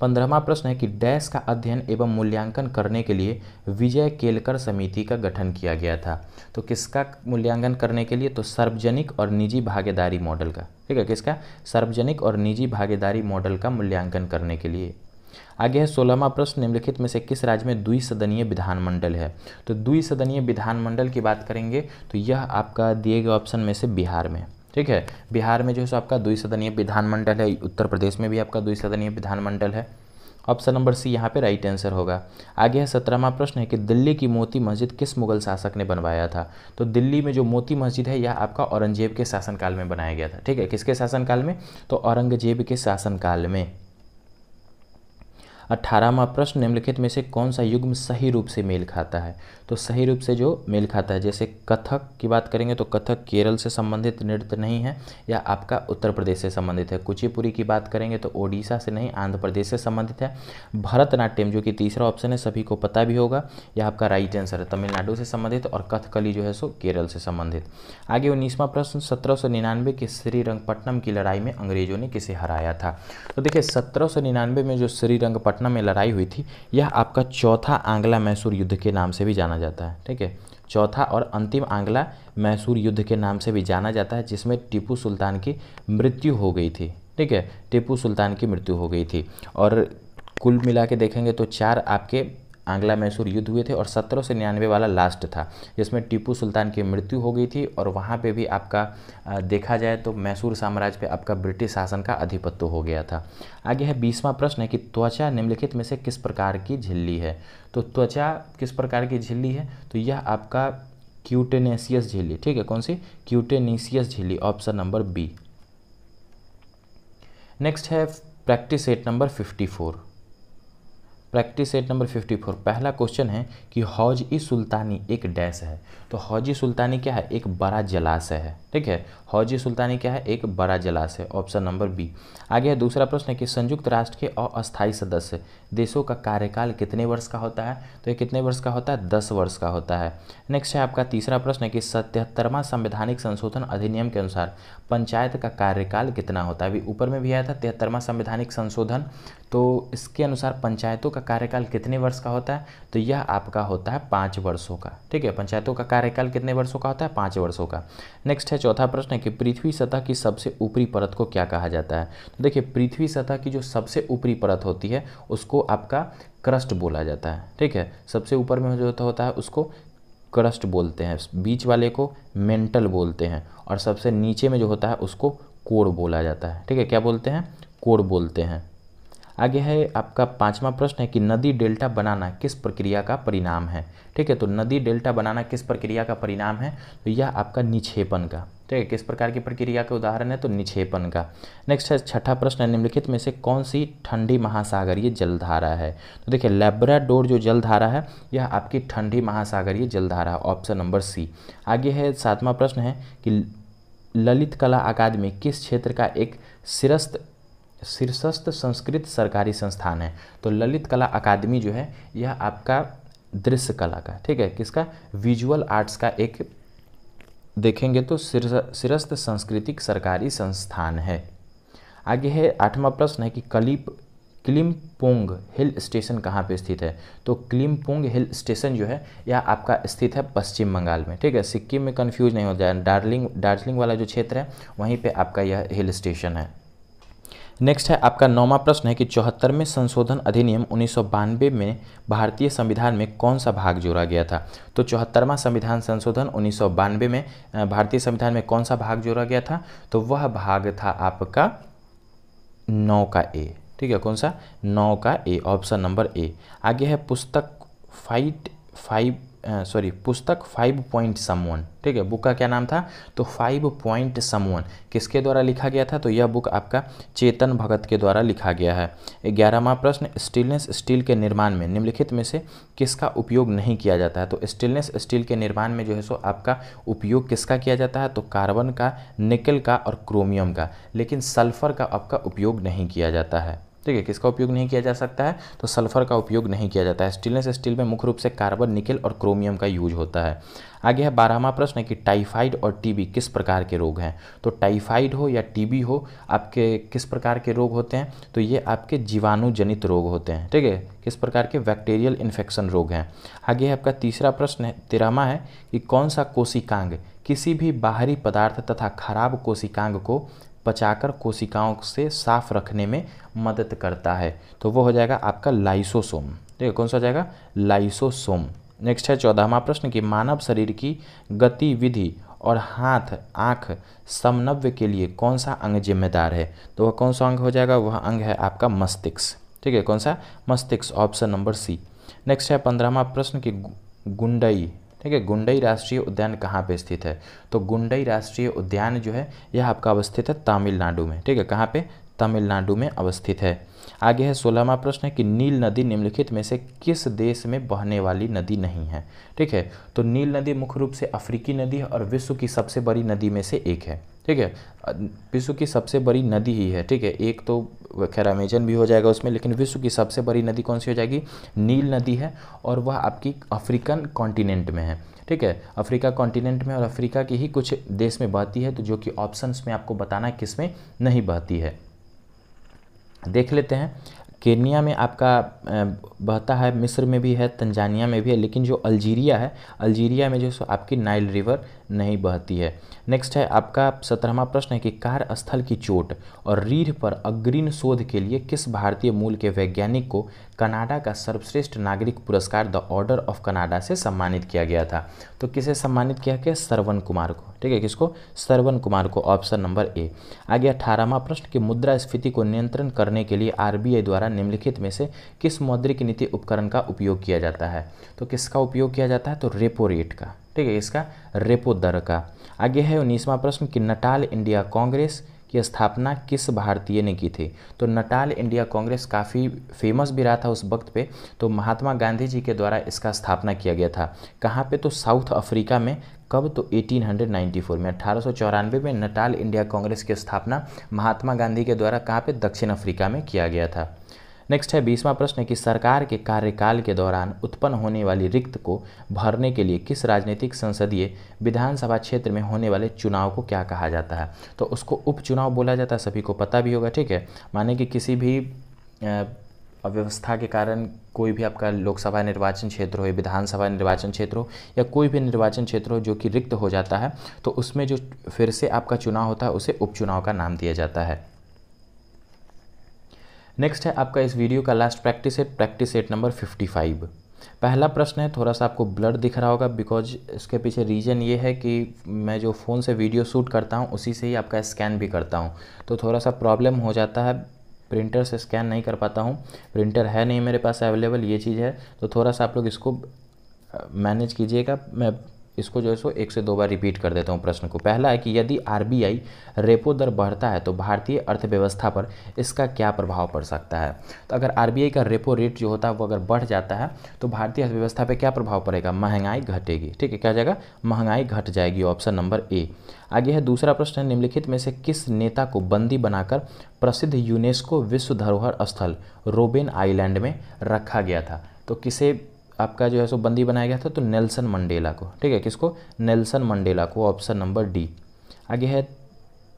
पंद्रहवा प्रश्न है कि डैश का अध्ययन एवं मूल्यांकन करने के लिए विजय केलकर समिति का गठन किया गया था तो किसका मूल्यांकन करने के लिए तो सार्वजनिक और निजी भागीदारी मॉडल का ठीक है किसका सार्वजनिक और निजी भागीदारी मॉडल का मूल्यांकन करने के लिए आगे है सोलहवा प्रश्न निम्नलिखित में से किस राज्य में द्विसदनीय विधानमंडल है तो द्विसदनीय विधानमंडल की बात करेंगे तो यह आपका दिए गए ऑप्शन में से बिहार में ठीक है बिहार में जो है सो आपका दुई सदनीय विधानमंडल है उत्तर प्रदेश में भी आपका दुई सदनीय विधानमंडल है ऑप्शन नंबर सी यहाँ पे राइट आंसर होगा आगे है सत्रहवा प्रश्न है कि दिल्ली की मोती मस्जिद किस मुगल शासक ने बनवाया था तो दिल्ली में जो मोती मस्जिद है यह आपका औरंगजेब के शासनकाल में बनाया गया था ठीक है किसके शासनकाल में तो औरंगजेब के शासनकाल में अठारहवा प्रश्न निम्नलिखित में से कौन सा युग्म सही रूप से मेल खाता है तो सही रूप से जो मेल खाता है जैसे कथक की बात करेंगे तो कथक केरल से संबंधित नृत्य नहीं है या आपका उत्तर प्रदेश से संबंधित है कुचिपुरी की बात करेंगे तो ओडिशा से नहीं आंध्र प्रदेश से संबंधित है भरतनाट्यम जो कि तीसरा ऑप्शन है सभी को पता भी होगा यह आपका राइट आंसर है तमिलनाडु से संबंधित और कथकली जो है सो केरल से संबंधित आगे उन्नीसवां प्रश्न सत्रह के श्रीरंगपट्टनम की लड़ाई में अंग्रेजों ने किसे हराया था तो देखिए सत्रह में जो श्रीरंगपट्टनम में लड़ाई हुई थी यह आपका चौथा आंग्ला मैसूर युद्ध के नाम से भी जाना जाना जाता है ठीक है चौथा और अंतिम आंगला मैसूर युद्ध के नाम से भी जाना जाता है जिसमें टीपू सुल्तान की मृत्यु हो गई थी ठीक है टीपू सुल्तान की मृत्यु हो गई थी और कुल मिला के देखेंगे तो चार आपके आंग्ला मैसूर युद्ध हुए थे और सत्रह सौ निन्यानवे वाला लास्ट था जिसमें टीपू सुल्तान की मृत्यु हो गई थी और वहाँ पे भी आपका देखा जाए तो मैसूर साम्राज्य पे आपका ब्रिटिश शासन का अधिपत्य हो गया था आगे है बीसवा प्रश्न है कि त्वचा निम्नलिखित में से किस प्रकार की झिल्ली है तो त्वचा किस प्रकार की झिल्ली है तो यह आपका क्यूटेनेसियस झिल्ली ठीक है कौन सी क्यूटेनेसियस झिल्ली ऑप्शन नंबर बी नेक्स्ट है practice set number fifty four practice set number 54 पहला क्वेश्चन है कि ई सुल्तानी एक डैश है तो ई सुल्तानी क्या है एक बड़ा जलाशय है ठीक है हौज ई सुल्तानी क्या है एक बड़ा जलाशय ऑप्शन नंबर बी आगे है दूसरा प्रश्न है कि संयुक्त राष्ट्र के अस्थायी सदस्य देशों का कार्यकाल कितने वर्ष का होता है तो ये कितने वर्ष का होता है दस वर्ष का होता है नेक्स्ट है आपका तीसरा प्रश्न है कि सतहत्तरवां संवैधानिक संशोधन अधिनियम के अनुसार पंचायत का कार्यकाल कितना होता है अभी ऊपर में भी आया था तिहत्तरवां संवैधानिक संशोधन तो इसके अनुसार पंचायतों का कार्यकाल कितने वर्ष का होता है तो यह आपका होता है पाँच वर्षों का ठीक है पंचायतों का कार्यकाल कितने वर्षों का होता है पाँच वर्षों का नेक्स्ट है चौथा प्रश्न है कि पृथ्वी सतह की सबसे ऊपरी परत को क्या कहा जाता है तो देखिए पृथ्वी सतह की जो सबसे ऊपरी परत होती है उसको आपका क्रस्ट बोला जाता है ठीक है सबसे ऊपर में जो होता है उसको क्रस्ट बोलते हैं बीच वाले को मेंटल बोलते हैं और सबसे नीचे में जो होता है उसको कोर बोला जाता है ठीक है क्या बोलते हैं कोर बोलते हैं आगे है आपका पांचवा प्रश्न है कि नदी डेल्टा बनाना किस प्रक्रिया का परिणाम है ठीक है तो नदी डेल्टा बनाना किस प्रक्रिया का परिणाम है तो यह आपका निक्षेपण का ठीक है किस प्रकार की प्रक्रिया का उदाहरण है तो निक्षेपण का नेक्स्ट है छठा प्रश्न है निम्नलिखित में से कौन सी ठंडी महासागरीय जलधारा है तो देखिए लेब्राडोर जो जलधारा है यह आपकी ठंडी महासागरीय जलधारा ऑप्शन नंबर सी आगे है सातवां प्रश्न है कि ललित कला अकादमी किस क्षेत्र का एक शिरस्त शीर्षस्थ संस्कृत सरकारी संस्थान है तो ललित कला अकादमी जो है यह आपका दृश्य कला का ठीक है किसका विजुअल आर्ट्स का एक देखेंगे तो शीर्षस्थ सांस्कृतिक सरकारी संस्थान है आगे है आठवां प्रश्न है कि कलिप क्लिमपोंग हिल स्टेशन कहाँ पे स्थित है तो क्लिमपोंग हिल स्टेशन जो है यह आपका स्थित है पश्चिम बंगाल में ठीक है सिक्किम में कन्फ्यूज नहीं हो जाए डार्लिंग दार्जिलिंग वाला जो क्षेत्र है वहीं पे आपका यह हिल स्टेशन है नेक्स्ट है आपका नौवा प्रश्न है कि चौहत्तरवें संशोधन अधिनियम उन्नीस में भारतीय संविधान में कौन सा भाग जोड़ा गया था तो चौहत्तरवां संविधान संशोधन उन्नीस में भारतीय संविधान में कौन सा भाग जोड़ा गया था तो वह भाग था आपका नौ का ए ठीक है कौन सा नौ का ए ऑप्शन नंबर ए आगे है पुस्तक फाइट फाइव सॉरी पुस्तक फाइव पॉइंट समवन ठीक है बुक का क्या नाम था तो फाइव पॉइंट समवन किसके द्वारा लिखा गया था तो यह बुक आपका चेतन भगत के द्वारा लिखा गया है ग्यारहवा प्रश्न स्टीलनेस स्टील के निर्माण में निम्नलिखित में से किसका उपयोग नहीं किया जाता है तो स्टीलनेस स्टील के निर्माण में जो है सो आपका उपयोग किसका किया जाता है तो कार्बन का निकल का और क्रोमियम का लेकिन सल्फर का आपका उपयोग नहीं किया जाता है ठीक है किसका उपयोग नहीं किया जा सकता है तो सल्फर का उपयोग नहीं किया जाता है स्टेनलेस स्टील में मुख्य रूप से कार्बन निकल और क्रोमियम का यूज होता है आगे है बारहवा प्रश्न कि टाइफाइड और टीबी किस प्रकार के रोग हैं तो टाइफाइड हो या टीबी हो आपके किस प्रकार के रोग होते हैं तो ये आपके जीवाणु जनित रोग होते हैं ठीक है किस प्रकार के बैक्टीरियल इन्फेक्शन रोग हैं आगे है आपका तीसरा प्रश्न है तेरहवा है कि कौन सा कोशिकांग किसी भी बाहरी पदार्थ तथा खराब कोशिकांग को पचाकर कोशिकाओं से साफ रखने में मदद करता है तो वो हो जाएगा आपका लाइसोसोम ठीक है कौन सा हो जाएगा लाइसोसोम नेक्स्ट है चौदहवा प्रश्न कि मानव शरीर की गतिविधि और हाथ आँख समनव्य के लिए कौन सा अंग जिम्मेदार है तो वह कौन सा अंग हो जाएगा वह अंग है आपका मस्तिष्क ठीक है कौन सा मस्तिष्क ऑप्शन नंबर सी नेक्स्ट है पंद्रहवा प्रश्न कि गुंडई ठीक है गुंडई राष्ट्रीय उद्यान कहाँ पे स्थित है तो गुंडई राष्ट्रीय उद्यान जो है यह आपका अवस्थित है तमिलनाडु में ठीक है कहाँ पे तमिलनाडु में अवस्थित है आगे है सोलहवा प्रश्न है कि नील नदी निम्नलिखित में से किस देश में बहने वाली नदी नहीं है ठीक है तो नील नदी मुख्य रूप से अफ्रीकी नदी है और विश्व की सबसे बड़ी नदी में से एक है ठीक है विश्व की सबसे बड़ी नदी ही है ठीक है एक तो खैर अमेजन भी हो जाएगा उसमें लेकिन विश्व की सबसे बड़ी नदी कौन सी हो जाएगी नील नदी है और वह आपकी अफ्रीकन कॉन्टिनेंट में है ठीक है अफ्रीका कॉन्टिनेंट में और अफ्रीका के ही कुछ देश में बहती है तो जो कि ऑप्शन में आपको बताना है किस में नहीं बहती है देख लेते हैं केनिया में आपका बहता है मिस्र में भी है तंजानिया में भी है लेकिन जो अल्जीरिया है अल्जीरिया में जो सो आपकी नाइल रिवर नहीं बहती है नेक्स्ट है आपका सत्रहवा प्रश्न है कि कार्यस्थल की चोट और रीढ़ पर अग्रिम शोध के लिए किस भारतीय मूल के वैज्ञानिक को कनाडा का सर्वश्रेष्ठ नागरिक पुरस्कार द ऑर्डर ऑफ कनाडा से सम्मानित किया गया था तो किसे सम्मानित किया गया सरवन कुमार को ठीक है किसको सरवन कुमार को ऑप्शन नंबर ए आगे अठारहवा प्रश्न की स्फीति को नियंत्रण करने के लिए आरबीआई द्वारा निम्नलिखित में से किस मौद्रिक नीति उपकरण का उपयोग किया जाता है तो किसका उपयोग किया जाता है तो रेपो रेट का ठीक है इसका रेपो दर का आगे है उन्नीसवा प्रश्न कि नटाल इंडिया कांग्रेस की स्थापना किस भारतीय ने की थी तो नटाल इंडिया कांग्रेस काफ़ी फेमस भी रहा था उस वक्त पे तो महात्मा गांधी जी के द्वारा इसका स्थापना किया गया था कहाँ पे तो साउथ अफ्रीका में कब तो 1894 में अठारह में नटाल इंडिया कांग्रेस की स्थापना महात्मा गांधी के द्वारा कहाँ पे दक्षिण अफ्रीका में किया गया था नेक्स्ट है बीसवा प्रश्न कि सरकार के कार्यकाल के दौरान उत्पन्न होने वाली रिक्त को भरने के लिए किस राजनीतिक संसदीय विधानसभा क्षेत्र में होने वाले चुनाव को क्या कहा जाता है तो उसको उपचुनाव बोला जाता है सभी को पता भी होगा ठीक है माने कि किसी भी अव्यवस्था के कारण कोई भी आपका लोकसभा निर्वाचन क्षेत्र हो या विधानसभा निर्वाचन क्षेत्र हो या कोई भी निर्वाचन क्षेत्र हो जो कि रिक्त हो जाता है तो उसमें जो फिर से आपका चुनाव होता है उसे उपचुनाव का नाम दिया जाता है नेक्स्ट है आपका इस वीडियो का last practice set practice set number fifty five पहला प्रश्न है थोड़ा सा आपको ब्लड दिख रहा होगा बिकॉज इसके पीछे रीज़न ये है कि मैं जो फ़ोन से वीडियो शूट करता हूँ उसी से ही आपका स्कैन भी करता हूँ तो थोड़ा सा प्रॉब्लम हो जाता है प्रिंटर से स्कैन नहीं कर पाता हूँ प्रिंटर है नहीं मेरे पास अवेलेबल ये चीज़ है तो थोड़ा सा आप लोग इसको मैनेज कीजिएगा मैं इसको जो है सो एक से दो बार रिपीट कर देता हूँ प्रश्न को पहला है कि यदि आरबीआई रेपो दर बढ़ता है तो भारतीय अर्थव्यवस्था पर इसका क्या प्रभाव पड़ सकता है तो अगर आरबीआई का रेपो रेट जो होता है वो अगर बढ़ जाता है तो भारतीय अर्थव्यवस्था पर क्या प्रभाव पड़ेगा महंगाई घटेगी ठीक है क्या जाएगा महंगाई घट जाएगी ऑप्शन नंबर ए आगे है दूसरा प्रश्न है निम्नलिखित में से किस नेता को बंदी बनाकर प्रसिद्ध यूनेस्को विश्व धरोहर स्थल रोबेन आइलैंड में रखा गया था तो किसे आपका जो है सो बंदी बनाया गया था तो नेल्सन मंडेला को ठीक है किसको नेल्सन मंडेला को ऑप्शन नंबर डी आगे है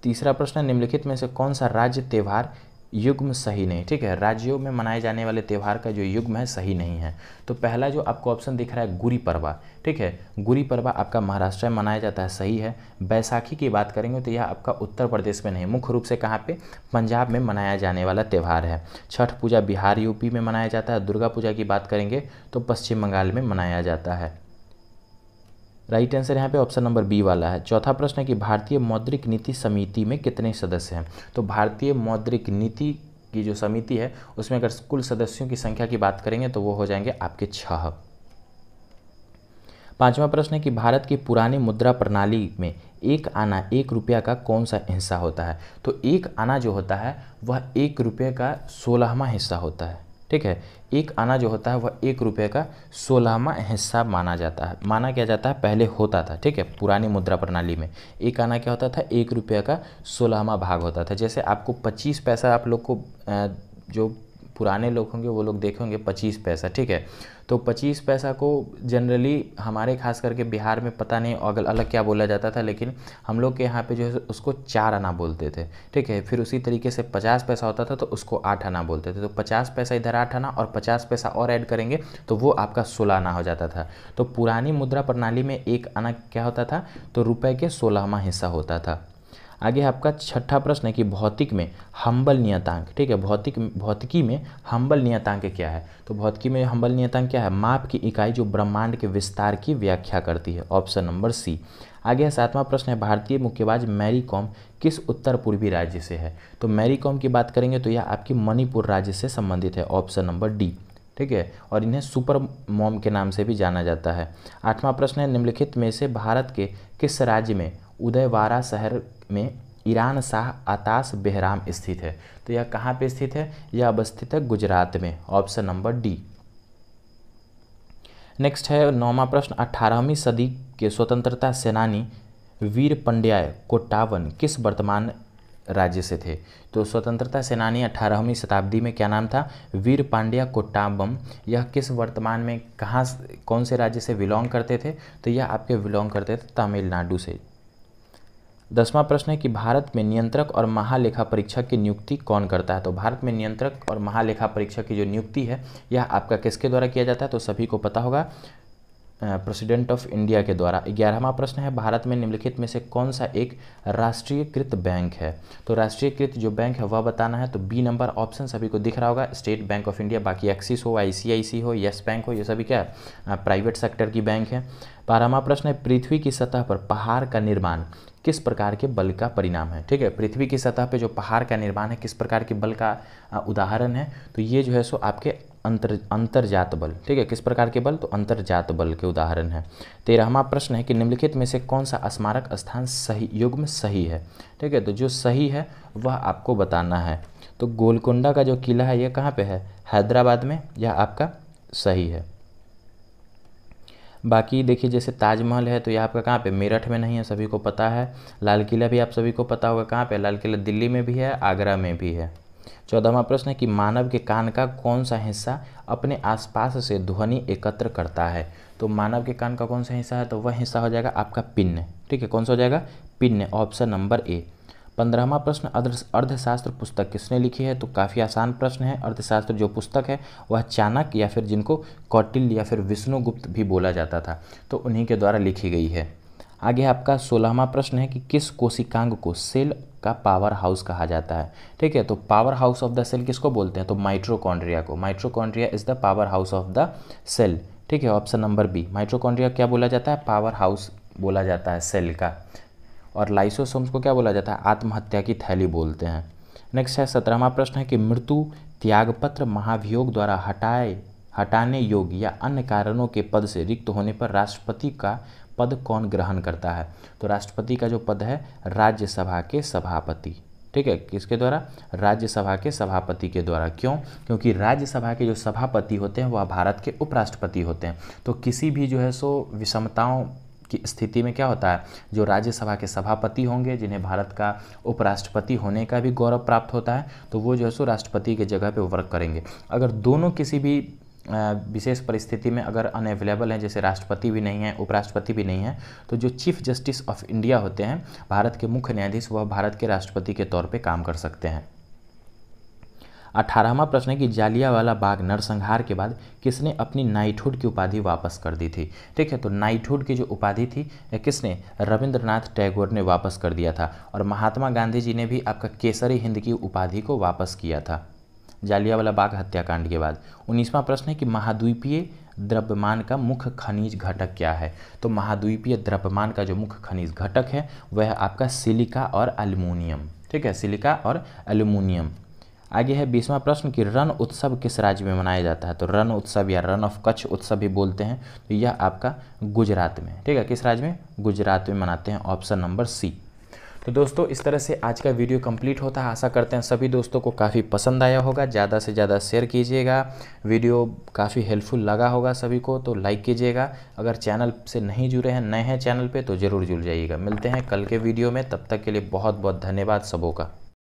तीसरा प्रश्न निम्नलिखित में से कौन सा राज्य त्यौहार युग्म सही नहीं ठीक है राज्यों में मनाए जाने वाले त्यौहार का जो युग्म है सही नहीं है तो पहला जो आपको ऑप्शन दिख रहा है गुरी पर्वा ठीक है गुरी पर्वा आपका महाराष्ट्र में मनाया जाता है सही है बैसाखी की बात करेंगे तो यह आपका उत्तर प्रदेश में नहीं मुख्य रूप से कहाँ पे पंजाब में मनाया जाने वाला त्यौहार है छठ पूजा बिहार यूपी में मनाया जाता है दुर्गा पूजा की बात करेंगे तो पश्चिम बंगाल में मनाया जाता है राइट आंसर यहाँ पे ऑप्शन नंबर बी वाला है चौथा प्रश्न है कि भारतीय मौद्रिक नीति समिति में कितने सदस्य हैं तो भारतीय मौद्रिक नीति की जो समिति है उसमें अगर कुल सदस्यों की संख्या की बात करेंगे तो वो हो जाएंगे आपके छह पांचवा प्रश्न है कि भारत की पुरानी मुद्रा प्रणाली में एक आना एक रुपया का कौन सा हिस्सा होता है तो एक आना जो होता है वह एक रुपये का सोलहवा हिस्सा होता है ठीक है एक आना जो होता है वह एक रुपये का सोलहवा हिस्सा माना जाता है माना क्या जाता है पहले होता था ठीक है पुरानी मुद्रा प्रणाली में एक आना क्या होता था एक रुपये का सोलहवा भाग होता था जैसे आपको पच्चीस पैसा आप लोग को जो पुराने लोग होंगे वो लोग देखेंगे पच्चीस पैसा ठीक है तो पच्चीस पैसा को जनरली हमारे खास करके बिहार में पता नहीं अगल अलग क्या बोला जाता था लेकिन हम लोग के यहाँ पे जो है उसको चार आना बोलते थे ठीक है फिर उसी तरीके से पचास पैसा होता था तो उसको आठ आना बोलते थे तो पचास पैसा इधर आठ आना और पचास पैसा और ऐड करेंगे तो वो आपका सोलह आना हो जाता था तो पुरानी मुद्रा प्रणाली में एक आना क्या होता था तो रुपये के सोलहवा हिस्सा होता था आगे आपका छठा प्रश्न है कि भौतिक में हम्बल नियतांक ठीक है भौतिक भौतिकी में हम्बल नियतांक क्या है तो भौतिकी में हम्बल नियतांक क्या है माप की इकाई जो ब्रह्मांड के विस्तार की व्याख्या करती है ऑप्शन नंबर सी आगे है सातवां प्रश्न है भारतीय मुक्केबाज मैरी कॉम किस उत्तर पूर्वी राज्य से है तो मैरी कॉम की बात करेंगे तो यह आपकी मणिपुर राज्य से संबंधित है ऑप्शन नंबर डी ठीक है और इन्हें सुपर मॉम के नाम से भी जाना जाता है आठवां प्रश्न है निम्नलिखित में से भारत के किस राज्य में उदयवारा शहर में ईरान शाह आताश बहराम स्थित है तो यह कहाँ पे स्थित है यह अवस्थित है गुजरात में ऑप्शन नंबर डी नेक्स्ट है नौवा प्रश्न अठारहवीं सदी के स्वतंत्रता सेनानी वीर पंड्याय कोटावन किस वर्तमान राज्य से थे तो स्वतंत्रता सेनानी अठारहवीं शताब्दी में क्या नाम था वीर पांड्या कोट्टाबम यह किस वर्तमान में कहाँ कौन से राज्य से बिलोंग करते थे तो यह आपके बिलोंग करते थे तमिलनाडु से दसवां प्रश्न है कि भारत में नियंत्रक और महालेखा परीक्षक की नियुक्ति कौन करता है तो भारत में नियंत्रक और महालेखा परीक्षक की जो नियुक्ति है यह आपका किसके द्वारा किया जाता है तो सभी को पता होगा प्रेसिडेंट ऑफ इंडिया के द्वारा ग्यारहवा प्रश्न है भारत में निम्नलिखित में से कौन सा एक राष्ट्रीयकृत बैंक है तो राष्ट्रीयकृत जो बैंक है वह बताना है तो बी नंबर ऑप्शन सभी को दिख रहा होगा स्टेट बैंक ऑफ इंडिया बाकी एक्सिस हो आईसीआईसी हो येस बैंक हो ये सभी क्या प्राइवेट सेक्टर की बैंक है बारहवा प्रश्न है पृथ्वी की सतह पर पहाड़ का निर्माण किस प्रकार के बल का परिणाम है ठीक है पृथ्वी की सतह पे जो पहाड़ का निर्माण है किस प्रकार के बल का उदाहरण है तो ये जो है सो आपके अंतर अंतर्जात बल ठीक है किस प्रकार के बल तो अंतर्जात बल के उदाहरण है तेरहवा प्रश्न है कि निम्नलिखित में से कौन सा स्मारक स्थान सही युग में सही है ठीक है तो जो सही है वह आपको बताना है तो गोलकुंडा का जो किला है यह कहाँ पर है हैदराबाद में यह आपका सही है बाकी देखिए जैसे ताजमहल है तो ये आपका कहाँ पे मेरठ में नहीं है सभी को पता है लाल किला भी आप सभी को पता होगा कहाँ पे लाल किला दिल्ली में भी है आगरा में भी है चौदहवा प्रश्न है कि मानव के कान का कौन सा हिस्सा अपने आसपास से ध्वनि एकत्र करता है तो मानव के कान का कौन सा हिस्सा है तो वह हिस्सा हो जाएगा आपका पिन्न ठीक है कौन सा हो जाएगा पिन्न ऑप्शन नंबर ए पंद्रहवा प्रश्न अर्धशास्त्र पुस्तक किसने लिखी है तो काफ़ी आसान प्रश्न है अर्थशास्त्र जो पुस्तक है वह चाणक्य या फिर जिनको कौटिल्य या फिर विष्णुगुप्त भी बोला जाता था तो उन्हीं के द्वारा लिखी गई है आगे आपका सोलहवा प्रश्न है कि किस कोशिकांग को सेल का पावर हाउस कहा जाता है ठीक है तो power house of the cell किसको बोलते हैं तो माइट्रोकॉन्ड्रिया को mitochondria is the power house of the cell ठीक है ऑप्शन नंबर बी माइट्रोकॉन्ड्रिया क्या बोला जाता है पावर हाउस बोला जाता है सेल का और लाइसोसोम्स को क्या बोला जाता है आत्महत्या की थैली बोलते हैं नेक्स्ट है सत्रहवा प्रश्न है कि मृत्यु त्यागपत्र महाभियोग द्वारा हटाए हटाने योग्य या अन्य कारणों के पद से रिक्त होने पर राष्ट्रपति का पद कौन ग्रहण करता है तो राष्ट्रपति का जो पद है राज्यसभा के सभापति ठीक है किसके द्वारा राज्यसभा के सभापति के द्वारा क्यों क्योंकि राज्यसभा के जो सभापति होते हैं वह भारत के उपराष्ट्रपति होते हैं तो किसी भी जो है सो विषमताओं की स्थिति में क्या होता है जो राज्यसभा के सभापति होंगे जिन्हें भारत का उपराष्ट्रपति होने का भी गौरव प्राप्त होता है तो वो जो है सो राष्ट्रपति के जगह पे वर्क करेंगे अगर दोनों किसी भी विशेष परिस्थिति में अगर अनएवेलेबल हैं जैसे राष्ट्रपति भी नहीं है उपराष्ट्रपति भी नहीं है तो जो चीफ जस्टिस ऑफ इंडिया होते हैं भारत के मुख्य न्यायाधीश वह भारत के राष्ट्रपति के तौर पर काम कर सकते हैं अठारहवा प्रश्न है कि जालियावाला बाग नरसंहार के बाद किसने अपनी नाइटहुड की उपाधि वापस कर दी थी ठीक है तो नाइटहुड की जो उपाधि थी किसने रविंद्रनाथ टैगोर ने वापस कर दिया था और महात्मा गांधी जी ने भी आपका केसरी हिंद की उपाधि को वापस किया था जालियावाला बाग हत्याकांड के बाद उन्नीसवां प्रश्न है कि महाद्वीपीय द्रव्यमान का मुख्य खनिज घटक क्या है तो महाद्वीपीय द्रव्यमान का जो मुख्य खनिज घटक है वह आपका सिलिका और एल्यूमिनियम ठीक है सिलिका और एल्यूमिनियम आगे है बीसवा प्रश्न कि रण उत्सव किस राज्य में मनाया जाता है तो रण उत्सव या रन ऑफ कच्छ उत्सव भी बोलते हैं तो यह आपका गुजरात में ठीक है किस राज्य में गुजरात में मनाते हैं ऑप्शन नंबर सी तो दोस्तों इस तरह से आज का वीडियो कंप्लीट होता है आशा करते हैं सभी दोस्तों को काफ़ी पसंद आया होगा ज़्यादा से ज़्यादा शेयर कीजिएगा वीडियो काफ़ी हेल्पफुल लगा होगा सभी को तो लाइक कीजिएगा अगर चैनल से नहीं जुड़े हैं नए हैं चैनल पे तो ज़रूर जुड़ जाइएगा मिलते हैं कल के वीडियो में तब तक के लिए बहुत बहुत धन्यवाद सबों का